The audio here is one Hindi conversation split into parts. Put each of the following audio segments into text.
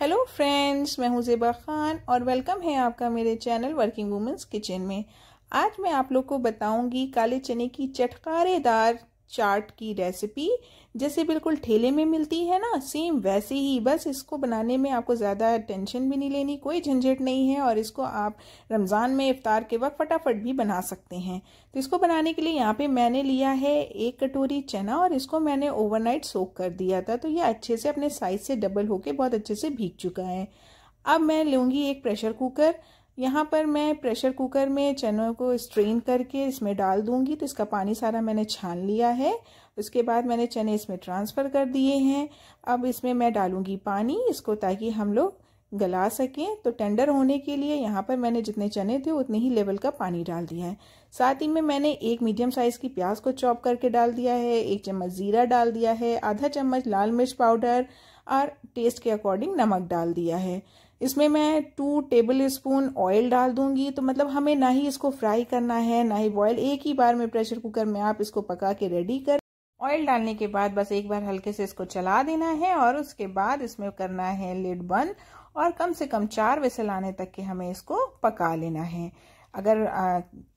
हेलो फ्रेंड्स मैं हूं जेबा खान और वेलकम है आपका मेरे चैनल वर्किंग वूमेंस किचन में आज मैं आप लोग को बताऊंगी काले चने की चटकारेदार चाट की रेसिपी जैसे बिल्कुल ठेले में मिलती है ना सेम वैसे ही बस इसको बनाने में आपको ज़्यादा टेंशन भी नहीं लेनी कोई झंझट नहीं है और इसको आप रमज़ान में इफ़ार के वक्त फटाफट भी बना सकते हैं तो इसको बनाने के लिए यहाँ पे मैंने लिया है एक कटोरी चना और इसको मैंने ओवरनाइट सोक कर दिया था तो ये अच्छे से अपने साइज़ से डबल होके बहुत अच्छे से भीग चुका है अब मैं लूँगी एक प्रेशर कुकर यहाँ पर मैं प्रेशर कुकर में चनों को स्ट्रेन करके इसमें डाल दूंगी तो इसका पानी सारा मैंने छान लिया है उसके बाद मैंने चने इसमें ट्रांसफ़र कर दिए हैं अब इसमें मैं डालूंगी पानी इसको ताकि हम लोग गला सकें तो टेंडर होने के लिए यहाँ पर मैंने जितने चने थे उतने ही लेवल का पानी डाल दिया है साथ ही में मैंने एक मीडियम साइज़ की प्याज को चॉप करके डाल दिया है एक चम्मच ज़ीरा डाल दिया है आधा चम्मच लाल मिर्च पाउडर और टेस्ट के अकॉर्डिंग नमक डाल दिया है इसमें मैं टू टेबल स्पून ऑयल डाल दूंगी तो मतलब हमें ना ही इसको फ्राई करना है ना ही बॉयल एक ही बार में प्रेशर कुकर में आप इसको पका के रेडी कर ऑयल डालने के बाद बस एक बार हल्के से इसको चला देना है और उसके बाद इसमें करना है लिड बंद और कम से कम चार वेसल आने तक के हमें इसको पका लेना है अगर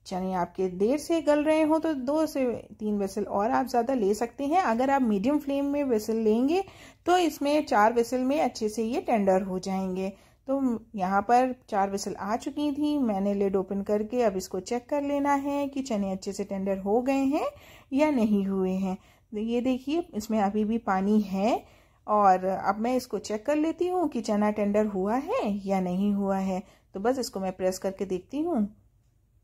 चने आपके देर से गल रहे हों तो दो से तीन वेसल और आप ज़्यादा ले सकते हैं अगर आप मीडियम फ्लेम में वेसल लेंगे तो इसमें चार वेसल में अच्छे से ये टेंडर हो जाएंगे तो यहाँ पर चार वेसल आ चुकी थी मैंने लेड ओपन करके अब इसको चेक कर लेना है कि चने अच्छे से टेंडर हो गए हैं या नहीं हुए हैं ये देखिए इसमें अभी भी पानी है और अब मैं इसको चेक कर लेती हूँ कि चना टेंडर हुआ है या नहीं हुआ है तो बस इसको मैं प्रेस करके देखती हूँ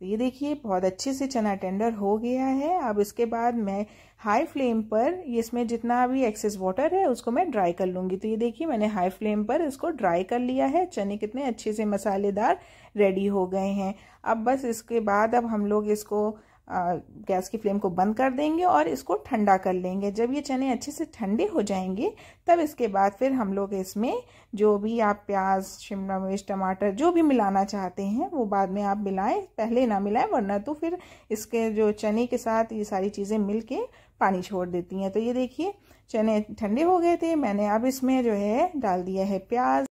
तो ये देखिए बहुत अच्छे से चना टेंडर हो गया है अब इसके बाद मैं हाई फ्लेम पर इसमें जितना भी एक्सेस वाटर है उसको मैं ड्राई कर लूँगी तो ये देखिए मैंने हाई फ्लेम पर इसको ड्राई कर लिया है चने कितने अच्छे से मसालेदार रेडी हो गए हैं अब बस इसके बाद अब हम लोग इसको गैस की फ्लेम को बंद कर देंगे और इसको ठंडा कर लेंगे जब ये चने अच्छे से ठंडे हो जाएंगे तब इसके बाद फिर हम लोग इसमें जो भी आप प्याज शिमला मिर्च टमाटर जो भी मिलाना चाहते हैं वो बाद में आप मिलाएं पहले ना मिलाएं वरना तो फिर इसके जो चने के साथ ये सारी चीज़ें मिल के पानी छोड़ देती हैं तो ये देखिए चने ठंडे हो गए थे मैंने अब इसमें जो है डाल दिया है प्याज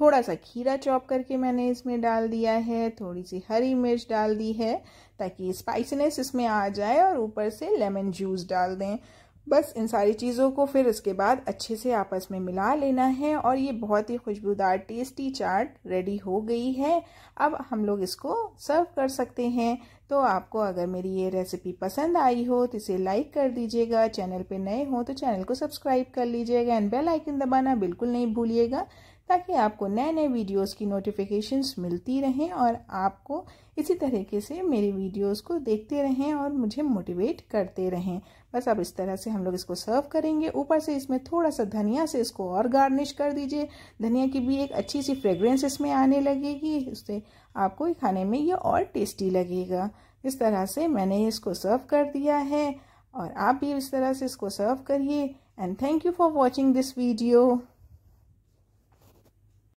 थोड़ा सा खीरा चॉप करके मैंने इसमें डाल दिया है थोड़ी सी हरी मिर्च डाल दी है ताकि स्पाइसीनेस इसमें आ जाए और ऊपर से लेमन जूस डाल दें बस इन सारी चीज़ों को फिर इसके बाद अच्छे से आपस में मिला लेना है और ये बहुत ही खुशबूदार टेस्टी चाट रेडी हो गई है अब हम लोग इसको सर्व कर सकते हैं तो आपको अगर मेरी ये रेसिपी पसंद आई हो तो इसे लाइक कर दीजिएगा चैनल पे नए हो तो चैनल को सब्सक्राइब कर लीजिएगा एंड बेल आइकन दबाना बिल्कुल नहीं भूलिएगा ताकि आपको नए नए वीडियोस की नोटिफिकेशंस मिलती रहें और आपको इसी तरीके से मेरी वीडियोस को देखते रहें और मुझे मोटिवेट करते रहें बस अब इस तरह से हम लोग इसको सर्व करेंगे ऊपर से इसमें थोड़ा सा धनिया से इसको और गार्निश कर दीजिए धनिया की भी एक अच्छी सी फ्रेग्रेंस इसमें आने लगेगी उससे आपको खाने में ये और टेस्टी लगेगा इस तरह से मैंने इसको सर्व कर दिया है और आप भी इस तरह से इसको सर्व करिए and thank you for watching this video